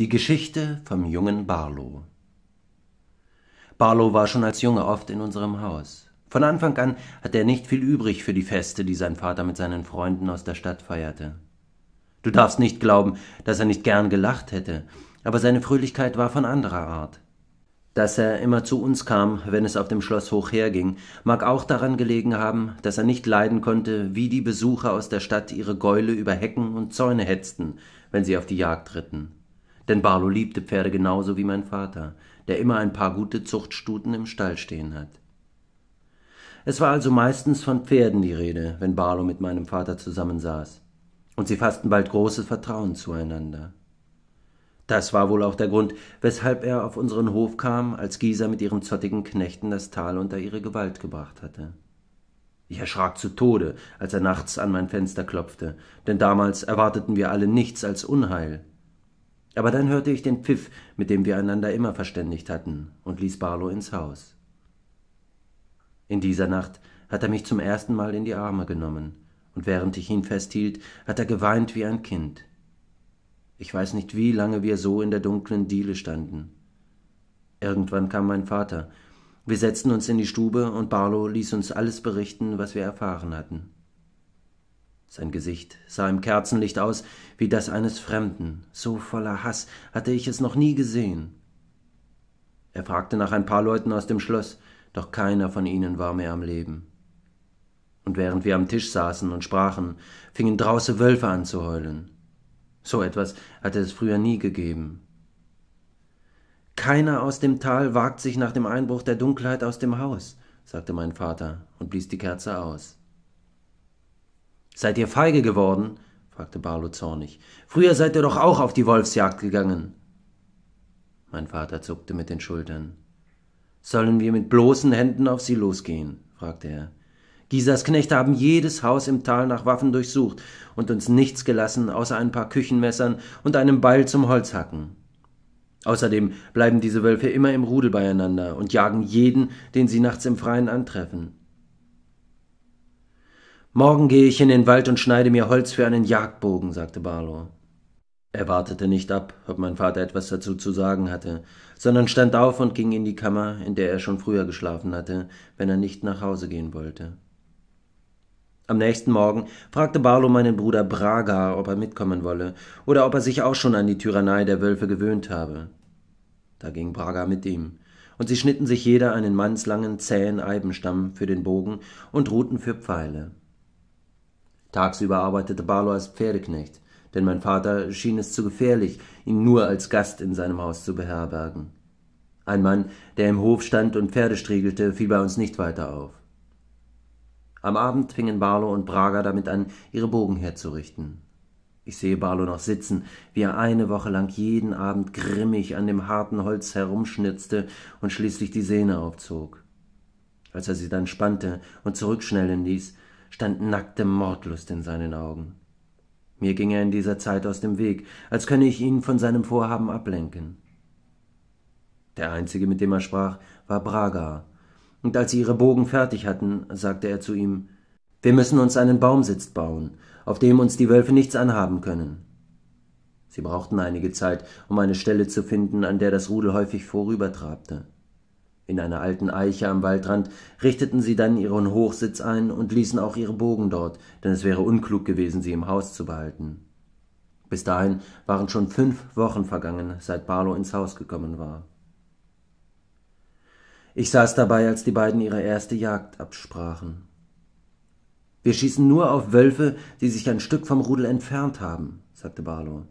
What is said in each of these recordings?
Die Geschichte vom jungen Barlow. Barlow war schon als Junge oft in unserem Haus. Von Anfang an hatte er nicht viel übrig für die Feste, die sein Vater mit seinen Freunden aus der Stadt feierte. Du darfst nicht glauben, dass er nicht gern gelacht hätte, aber seine Fröhlichkeit war von anderer Art. Dass er immer zu uns kam, wenn es auf dem Schloss hoch herging, mag auch daran gelegen haben, dass er nicht leiden konnte, wie die Besucher aus der Stadt ihre Gäule über Hecken und Zäune hetzten, wenn sie auf die Jagd ritten. Denn Barlow liebte Pferde genauso wie mein Vater, der immer ein paar gute Zuchtstuten im Stall stehen hat. Es war also meistens von Pferden die Rede, wenn Barlow mit meinem Vater zusammensaß, und sie fassten bald großes Vertrauen zueinander. Das war wohl auch der Grund, weshalb er auf unseren Hof kam, als Gisa mit ihren zottigen Knechten das Tal unter ihre Gewalt gebracht hatte. Ich erschrak zu Tode, als er nachts an mein Fenster klopfte, denn damals erwarteten wir alle nichts als Unheil. Aber dann hörte ich den Pfiff, mit dem wir einander immer verständigt hatten, und ließ Barlow ins Haus. In dieser Nacht hat er mich zum ersten Mal in die Arme genommen, und während ich ihn festhielt, hat er geweint wie ein Kind. Ich weiß nicht, wie lange wir so in der dunklen Diele standen. Irgendwann kam mein Vater. Wir setzten uns in die Stube und Barlow ließ uns alles berichten, was wir erfahren hatten. Sein Gesicht sah im Kerzenlicht aus wie das eines Fremden, so voller Hass hatte ich es noch nie gesehen. Er fragte nach ein paar Leuten aus dem Schloss, doch keiner von ihnen war mehr am Leben. Und während wir am Tisch saßen und sprachen, fingen draußen Wölfe an zu heulen. So etwas hatte es früher nie gegeben. Keiner aus dem Tal wagt sich nach dem Einbruch der Dunkelheit aus dem Haus, sagte mein Vater und blies die Kerze aus. Seid ihr feige geworden? fragte Barlow zornig. Früher seid ihr doch auch auf die Wolfsjagd gegangen. Mein Vater zuckte mit den Schultern. Sollen wir mit bloßen Händen auf sie losgehen? fragte er. Gisas Knechte haben jedes Haus im Tal nach Waffen durchsucht und uns nichts gelassen, außer ein paar Küchenmessern und einem Beil zum Holzhacken. Außerdem bleiben diese Wölfe immer im Rudel beieinander und jagen jeden, den sie nachts im Freien antreffen. Morgen gehe ich in den Wald und schneide mir Holz für einen Jagdbogen, sagte Barlow. Er wartete nicht ab, ob mein Vater etwas dazu zu sagen hatte, sondern stand auf und ging in die Kammer, in der er schon früher geschlafen hatte, wenn er nicht nach Hause gehen wollte. Am nächsten Morgen fragte Barlow meinen Bruder Braga, ob er mitkommen wolle oder ob er sich auch schon an die Tyrannei der Wölfe gewöhnt habe. Da ging Braga mit ihm und sie schnitten sich jeder einen mannslangen, zähen Eibenstamm für den Bogen und Ruten für Pfeile. Tagsüber arbeitete Barlow als Pferdeknecht, denn mein Vater schien es zu gefährlich, ihn nur als Gast in seinem Haus zu beherbergen. Ein Mann, der im Hof stand und Pferde striegelte, fiel bei uns nicht weiter auf. Am Abend fingen Barlow und Braga damit an, ihre Bogen herzurichten. Ich sehe Barlow noch sitzen, wie er eine Woche lang jeden Abend grimmig an dem harten Holz herumschnitzte und schließlich die Sehne aufzog. Als er sie dann spannte und zurückschnellen ließ, stand nackte Mordlust in seinen Augen. Mir ging er in dieser Zeit aus dem Weg, als könne ich ihn von seinem Vorhaben ablenken. Der einzige, mit dem er sprach, war Braga, und als sie ihre Bogen fertig hatten, sagte er zu ihm Wir müssen uns einen Baumsitz bauen, auf dem uns die Wölfe nichts anhaben können. Sie brauchten einige Zeit, um eine Stelle zu finden, an der das Rudel häufig vorübertrabte. In einer alten Eiche am Waldrand richteten sie dann ihren Hochsitz ein und ließen auch ihre Bogen dort, denn es wäre unklug gewesen, sie im Haus zu behalten. Bis dahin waren schon fünf Wochen vergangen, seit Barlow ins Haus gekommen war. Ich saß dabei, als die beiden ihre erste Jagd absprachen. Wir schießen nur auf Wölfe, die sich ein Stück vom Rudel entfernt haben, sagte Barlow.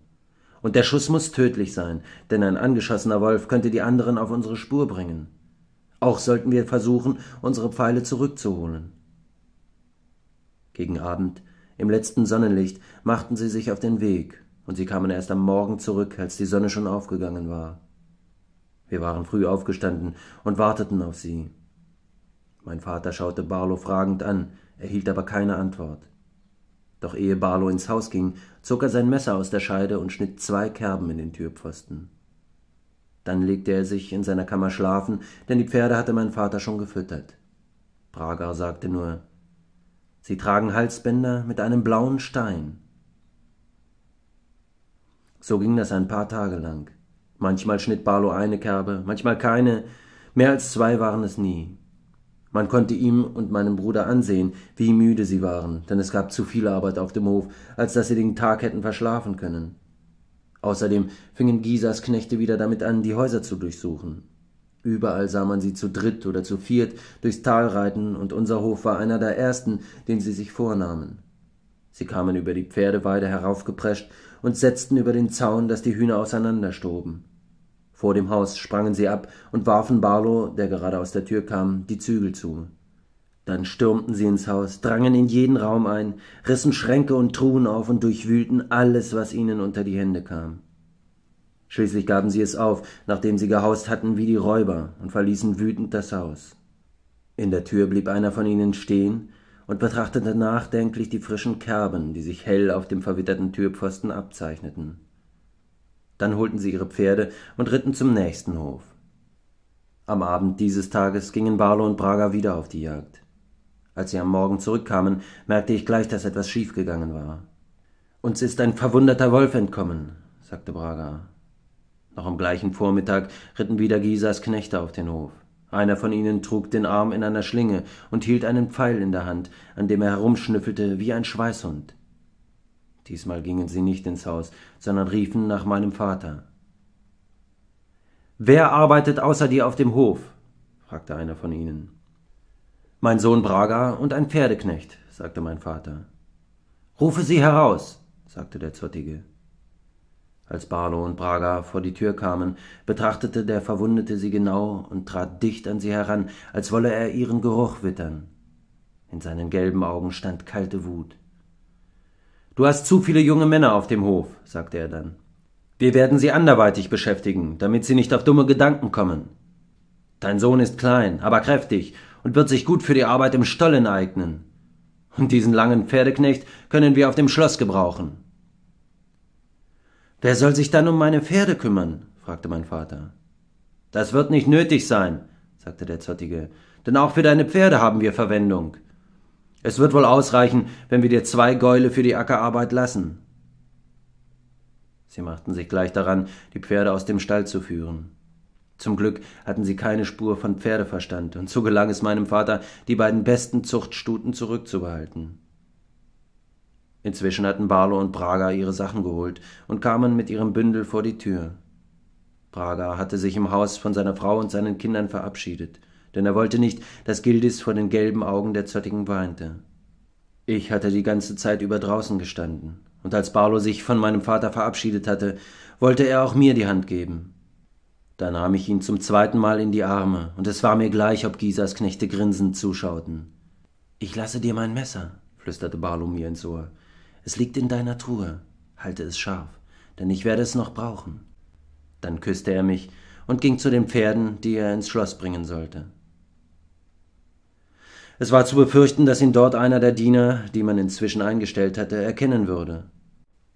Und der Schuss muss tödlich sein, denn ein angeschossener Wolf könnte die anderen auf unsere Spur bringen. Auch sollten wir versuchen, unsere Pfeile zurückzuholen. Gegen Abend, im letzten Sonnenlicht, machten sie sich auf den Weg, und sie kamen erst am Morgen zurück, als die Sonne schon aufgegangen war. Wir waren früh aufgestanden und warteten auf sie. Mein Vater schaute Barlow fragend an, erhielt aber keine Antwort. Doch ehe Barlow ins Haus ging, zog er sein Messer aus der Scheide und schnitt zwei Kerben in den Türpfosten. Dann legte er sich in seiner Kammer schlafen, denn die Pferde hatte mein Vater schon gefüttert. Braga sagte nur Sie tragen Halsbänder mit einem blauen Stein. So ging das ein paar Tage lang. Manchmal schnitt Barlow eine Kerbe, manchmal keine, mehr als zwei waren es nie. Man konnte ihm und meinem Bruder ansehen, wie müde sie waren, denn es gab zu viel Arbeit auf dem Hof, als dass sie den Tag hätten verschlafen können. Außerdem fingen Gisas Knechte wieder damit an, die Häuser zu durchsuchen. Überall sah man sie zu dritt oder zu viert durchs Tal reiten, und unser Hof war einer der ersten, den sie sich vornahmen. Sie kamen über die Pferdeweide heraufgeprescht und setzten über den Zaun, dass die Hühner auseinanderstoben. Vor dem Haus sprangen sie ab und warfen Barlow, der gerade aus der Tür kam, die Zügel zu. Dann stürmten sie ins Haus, drangen in jeden Raum ein, rissen Schränke und Truhen auf und durchwühlten alles, was ihnen unter die Hände kam. Schließlich gaben sie es auf, nachdem sie gehaust hatten wie die Räuber, und verließen wütend das Haus. In der Tür blieb einer von ihnen stehen und betrachtete nachdenklich die frischen Kerben, die sich hell auf dem verwitterten Türpfosten abzeichneten. Dann holten sie ihre Pferde und ritten zum nächsten Hof. Am Abend dieses Tages gingen Barlow und Braga wieder auf die Jagd. Als sie am Morgen zurückkamen, merkte ich gleich, dass etwas schiefgegangen war. Uns ist ein verwundeter Wolf entkommen, sagte Braga. Noch am gleichen Vormittag ritten wieder Gisas Knechte auf den Hof. Einer von ihnen trug den Arm in einer Schlinge und hielt einen Pfeil in der Hand, an dem er herumschnüffelte wie ein Schweißhund. Diesmal gingen sie nicht ins Haus, sondern riefen nach meinem Vater. Wer arbeitet außer dir auf dem Hof? fragte einer von ihnen. Mein Sohn Braga und ein Pferdeknecht, sagte mein Vater. Rufe sie heraus, sagte der Zottige. Als Barlow und Braga vor die Tür kamen, betrachtete der Verwundete sie genau und trat dicht an sie heran, als wolle er ihren Geruch wittern. In seinen gelben Augen stand kalte Wut. Du hast zu viele junge Männer auf dem Hof, sagte er dann. Wir werden sie anderweitig beschäftigen, damit sie nicht auf dumme Gedanken kommen. Dein Sohn ist klein, aber kräftig und wird sich gut für die Arbeit im Stollen eignen. Und diesen langen Pferdeknecht können wir auf dem Schloss gebrauchen. Wer soll sich dann um meine Pferde kümmern? fragte mein Vater. Das wird nicht nötig sein, sagte der Zottige, denn auch für deine Pferde haben wir Verwendung. Es wird wohl ausreichen, wenn wir dir zwei Gäule für die Ackerarbeit lassen. Sie machten sich gleich daran, die Pferde aus dem Stall zu führen. Zum Glück hatten sie keine Spur von Pferdeverstand, und so gelang es meinem Vater, die beiden besten Zuchtstuten zurückzubehalten. Inzwischen hatten Barlo und Braga ihre Sachen geholt und kamen mit ihrem Bündel vor die Tür. Braga hatte sich im Haus von seiner Frau und seinen Kindern verabschiedet, denn er wollte nicht, dass Gildis vor den gelben Augen der Zöttigen weinte. Ich hatte die ganze Zeit über draußen gestanden, und als Barlo sich von meinem Vater verabschiedet hatte, wollte er auch mir die Hand geben. Da nahm ich ihn zum zweiten Mal in die Arme, und es war mir gleich, ob Gisas Knechte grinsend zuschauten. Ich lasse dir mein Messer, flüsterte Barlow mir ins Ohr. Es liegt in deiner Truhe. Halte es scharf, denn ich werde es noch brauchen. Dann küsste er mich und ging zu den Pferden, die er ins Schloss bringen sollte. Es war zu befürchten, dass ihn dort einer der Diener, die man inzwischen eingestellt hatte, erkennen würde.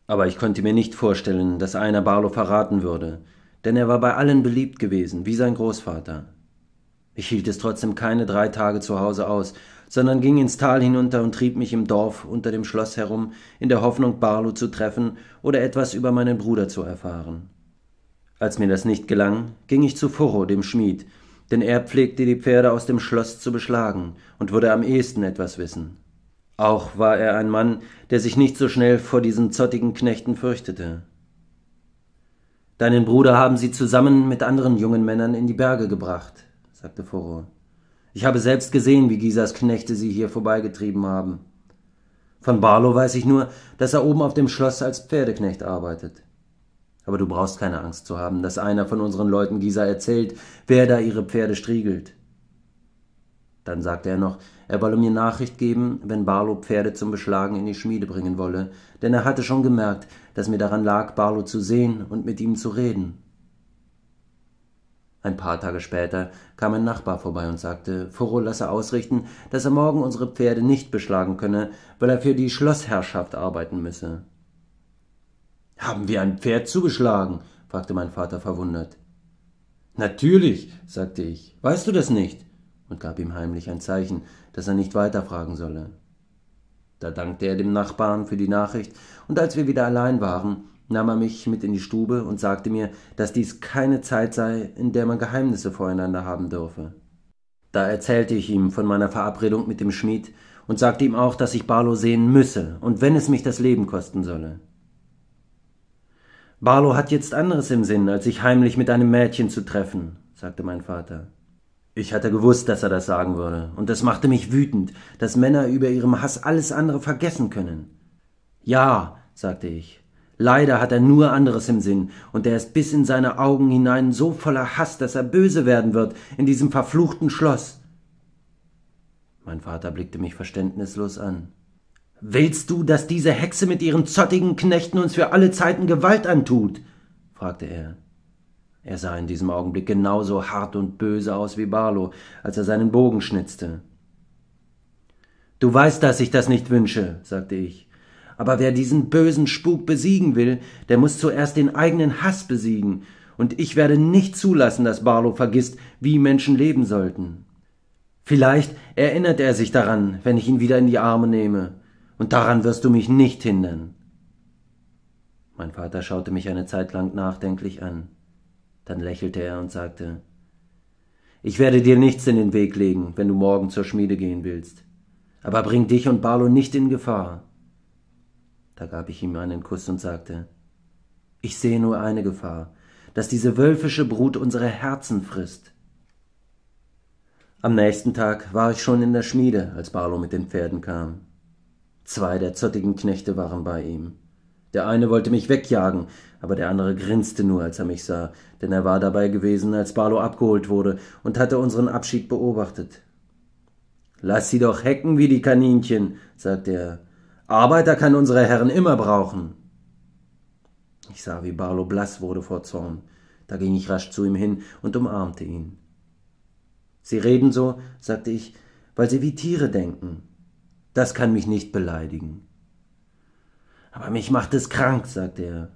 Aber ich konnte mir nicht vorstellen, dass einer Barlow verraten würde, denn er war bei allen beliebt gewesen, wie sein Großvater. Ich hielt es trotzdem keine drei Tage zu Hause aus, sondern ging ins Tal hinunter und trieb mich im Dorf unter dem Schloss herum, in der Hoffnung, Barlow zu treffen oder etwas über meinen Bruder zu erfahren. Als mir das nicht gelang, ging ich zu Furro, dem Schmied, denn er pflegte die Pferde aus dem Schloss zu beschlagen und würde am ehesten etwas wissen. Auch war er ein Mann, der sich nicht so schnell vor diesen zottigen Knechten fürchtete. Deinen Bruder haben sie zusammen mit anderen jungen Männern in die Berge gebracht, sagte Foro. Ich habe selbst gesehen, wie Gisas Knechte sie hier vorbeigetrieben haben. Von Barlow weiß ich nur, dass er oben auf dem Schloss als Pferdeknecht arbeitet. Aber du brauchst keine Angst zu haben, dass einer von unseren Leuten Gisa erzählt, wer da ihre Pferde striegelt. Dann sagte er noch, er wolle mir Nachricht geben, wenn Barlow Pferde zum Beschlagen in die Schmiede bringen wolle, denn er hatte schon gemerkt, dass mir daran lag, Barlow zu sehen und mit ihm zu reden. Ein paar Tage später kam ein Nachbar vorbei und sagte, Furro lasse ausrichten, dass er morgen unsere Pferde nicht beschlagen könne, weil er für die Schlossherrschaft arbeiten müsse. Haben wir ein Pferd zugeschlagen? fragte mein Vater verwundert. Natürlich, sagte ich. Weißt du das nicht? und gab ihm heimlich ein Zeichen, dass er nicht weiterfragen solle. Da dankte er dem Nachbarn für die Nachricht, und als wir wieder allein waren, nahm er mich mit in die Stube und sagte mir, dass dies keine Zeit sei, in der man Geheimnisse voreinander haben dürfe. Da erzählte ich ihm von meiner Verabredung mit dem Schmied und sagte ihm auch, dass ich Barlow sehen müsse und wenn es mich das Leben kosten solle. Barlow hat jetzt anderes im Sinn, als sich heimlich mit einem Mädchen zu treffen, sagte mein Vater. Ich hatte gewusst, dass er das sagen würde, und es machte mich wütend, dass Männer über ihrem Hass alles andere vergessen können. Ja, sagte ich, leider hat er nur anderes im Sinn, und er ist bis in seine Augen hinein so voller Hass, dass er böse werden wird in diesem verfluchten Schloss. Mein Vater blickte mich verständnislos an. Willst du, dass diese Hexe mit ihren zottigen Knechten uns für alle Zeiten Gewalt antut? fragte er. Er sah in diesem Augenblick genauso hart und böse aus wie Barlow, als er seinen Bogen schnitzte. Du weißt, dass ich das nicht wünsche, sagte ich. Aber wer diesen bösen Spuk besiegen will, der muss zuerst den eigenen Hass besiegen, und ich werde nicht zulassen, dass Barlow vergisst, wie Menschen leben sollten. Vielleicht erinnert er sich daran, wenn ich ihn wieder in die Arme nehme, und daran wirst du mich nicht hindern. Mein Vater schaute mich eine Zeit lang nachdenklich an. Dann lächelte er und sagte Ich werde dir nichts in den Weg legen, wenn du morgen zur Schmiede gehen willst. Aber bring dich und Barlow nicht in Gefahr. Da gab ich ihm einen Kuss und sagte Ich sehe nur eine Gefahr, dass diese wölfische Brut unsere Herzen frisst. Am nächsten Tag war ich schon in der Schmiede, als Barlow mit den Pferden kam. Zwei der zottigen Knechte waren bei ihm. Der eine wollte mich wegjagen, aber der andere grinste nur, als er mich sah, denn er war dabei gewesen, als Barlow abgeholt wurde und hatte unseren Abschied beobachtet. Lass sie doch hecken wie die Kaninchen, sagte er. Arbeiter kann unsere Herren immer brauchen. Ich sah, wie Barlow blass wurde vor Zorn. Da ging ich rasch zu ihm hin und umarmte ihn. Sie reden so, sagte ich, weil sie wie Tiere denken. Das kann mich nicht beleidigen. Aber mich macht es krank, sagte er,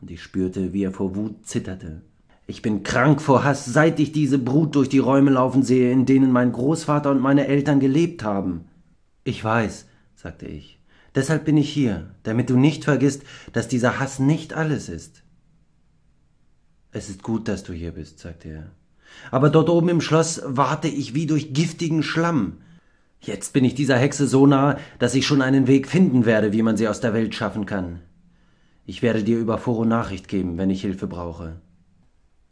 und ich spürte, wie er vor Wut zitterte. Ich bin krank vor Hass, seit ich diese Brut durch die Räume laufen sehe, in denen mein Großvater und meine Eltern gelebt haben. Ich weiß, sagte ich. Deshalb bin ich hier, damit du nicht vergisst, dass dieser Hass nicht alles ist. Es ist gut, dass du hier bist, sagte er. Aber dort oben im Schloss warte ich wie durch giftigen Schlamm. Jetzt bin ich dieser Hexe so nah, dass ich schon einen Weg finden werde, wie man sie aus der Welt schaffen kann. Ich werde dir über Foro Nachricht geben, wenn ich Hilfe brauche.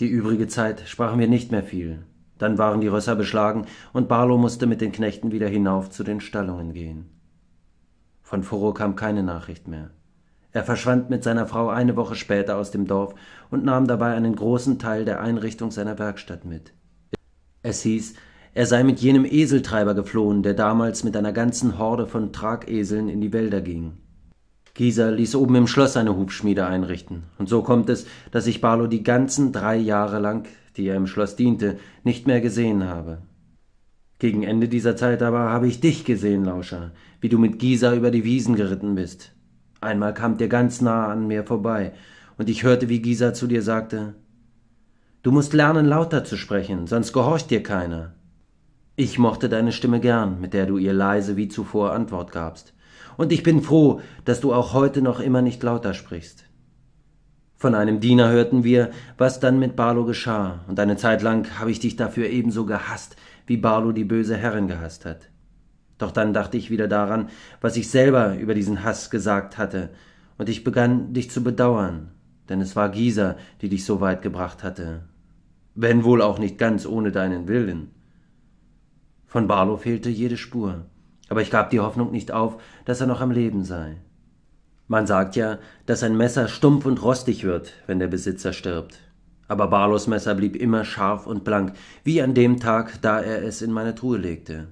Die übrige Zeit sprachen wir nicht mehr viel. Dann waren die Rösser beschlagen und Barlow musste mit den Knechten wieder hinauf zu den Stallungen gehen. Von Furo kam keine Nachricht mehr. Er verschwand mit seiner Frau eine Woche später aus dem Dorf und nahm dabei einen großen Teil der Einrichtung seiner Werkstatt mit. Es hieß, er sei mit jenem Eseltreiber geflohen, der damals mit einer ganzen Horde von Trageseln in die Wälder ging Gieser ließ oben im Schloss eine Hubschmiede einrichten, und so kommt es, dass ich Barlow die ganzen drei Jahre lang, die er im Schloss diente, nicht mehr gesehen habe. Gegen Ende dieser Zeit aber habe ich dich gesehen, Lauscher, wie du mit Gieser über die Wiesen geritten bist. Einmal kamt ihr ganz nahe an mir vorbei, und ich hörte, wie Gieser zu dir sagte, Du musst lernen, lauter zu sprechen, sonst gehorcht dir keiner. Ich mochte deine Stimme gern, mit der du ihr leise wie zuvor Antwort gabst, und ich bin froh, dass du auch heute noch immer nicht lauter sprichst. Von einem Diener hörten wir, was dann mit Barlo geschah, und eine Zeit lang habe ich dich dafür ebenso gehasst, wie Barlo die böse Herrin gehasst hat. Doch dann dachte ich wieder daran, was ich selber über diesen Hass gesagt hatte, und ich begann dich zu bedauern, denn es war Gisa, die dich so weit gebracht hatte, wenn wohl auch nicht ganz ohne deinen Willen. Von Barlow fehlte jede Spur aber ich gab die Hoffnung nicht auf, dass er noch am Leben sei. Man sagt ja, dass ein Messer stumpf und rostig wird, wenn der Besitzer stirbt. Aber Barlos Messer blieb immer scharf und blank, wie an dem Tag, da er es in meine Truhe legte.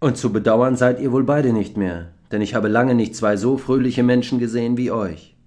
Und zu bedauern seid ihr wohl beide nicht mehr, denn ich habe lange nicht zwei so fröhliche Menschen gesehen wie euch.